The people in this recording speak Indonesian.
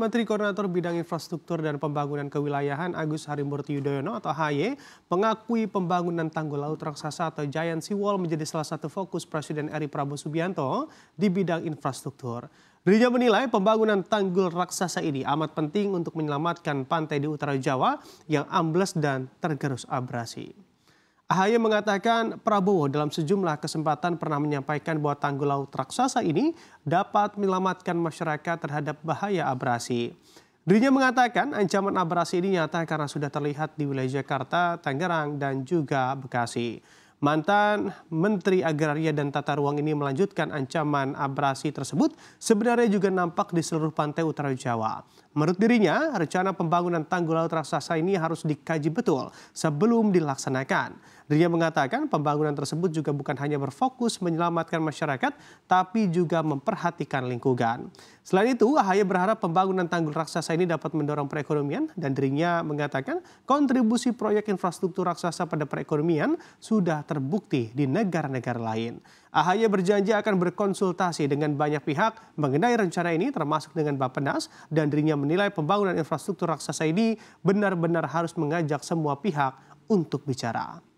Menteri Koordinator Bidang Infrastruktur dan Pembangunan Kewilayahan Agus Harimurti Yudhoyono atau HY mengakui pembangunan tanggul laut raksasa atau Giant Seawall menjadi salah satu fokus Presiden RI Prabowo Subianto di bidang infrastruktur. Dirinya menilai pembangunan tanggul raksasa ini amat penting untuk menyelamatkan pantai di utara Jawa yang ambles dan tergerus abrasi. Ahaye mengatakan Prabowo dalam sejumlah kesempatan pernah menyampaikan bahwa tanggul laut raksasa ini dapat menyelamatkan masyarakat terhadap bahaya abrasi. Dirinya mengatakan ancaman abrasi ini nyata karena sudah terlihat di wilayah Jakarta, Tangerang, dan juga Bekasi. Mantan Menteri Agraria dan Tata Ruang ini melanjutkan ancaman abrasi tersebut sebenarnya juga nampak di seluruh pantai utara Jawa. Menurut dirinya, rencana pembangunan tanggul laut raksasa ini harus dikaji betul sebelum dilaksanakan. Dirinya mengatakan pembangunan tersebut juga bukan hanya berfokus menyelamatkan masyarakat, tapi juga memperhatikan lingkungan. Selain itu, Ahaye berharap pembangunan tanggul raksasa ini dapat mendorong perekonomian dan dirinya mengatakan kontribusi proyek infrastruktur raksasa pada perekonomian sudah terbukti di negara-negara lain. Ahaye berjanji akan berkonsultasi dengan banyak pihak mengenai rencana ini termasuk dengan Bappenas dan dirinya menilai pembangunan infrastruktur raksasa ini benar-benar harus mengajak semua pihak untuk bicara.